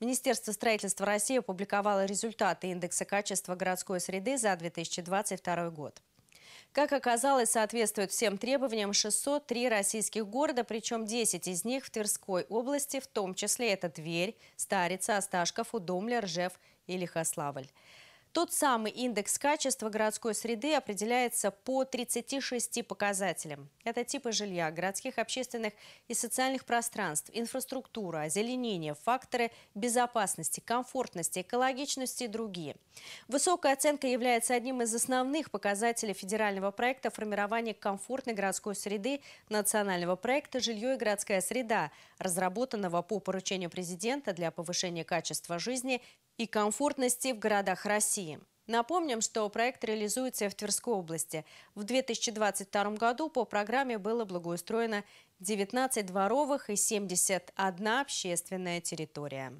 Министерство строительства России опубликовало результаты индекса качества городской среды за 2022 год. Как оказалось, соответствует всем требованиям 603 российских города, причем 10 из них в Тверской области, в том числе это Тверь, Старица, Осташков, Удомля, Ржев и Лихославль. Тот самый индекс качества городской среды определяется по 36 показателям. Это типы жилья, городских общественных и социальных пространств, инфраструктура, озеленение, факторы безопасности, комфортности, экологичности и другие. Высокая оценка является одним из основных показателей федерального проекта формирования комфортной городской среды национального проекта «Жилье и городская среда», разработанного по поручению президента для повышения качества жизни и комфортности в городах России. Напомним, что проект реализуется в Тверской области. В 2022 году по программе было благоустроено 19 дворовых и 71 общественная территория.